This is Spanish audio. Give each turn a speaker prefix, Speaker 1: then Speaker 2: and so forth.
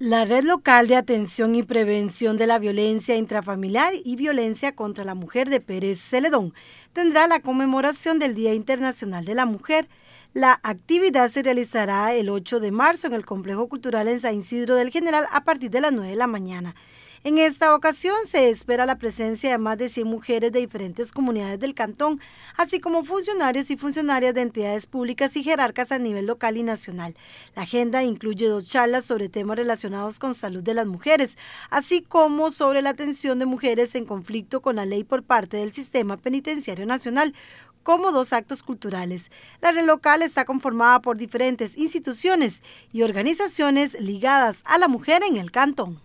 Speaker 1: La Red Local de Atención y Prevención de la Violencia Intrafamiliar y Violencia contra la Mujer de Pérez Celedón tendrá la conmemoración del Día Internacional de la Mujer. La actividad se realizará el 8 de marzo en el Complejo Cultural en San Isidro del General a partir de las 9 de la mañana. En esta ocasión se espera la presencia de más de 100 mujeres de diferentes comunidades del cantón, así como funcionarios y funcionarias de entidades públicas y jerarcas a nivel local y nacional. La agenda incluye dos charlas sobre temas relacionados con salud de las mujeres, así como sobre la atención de mujeres en conflicto con la ley por parte del sistema penitenciario nacional, como dos actos culturales. La red local está conformada por diferentes instituciones y organizaciones ligadas a la mujer en el cantón.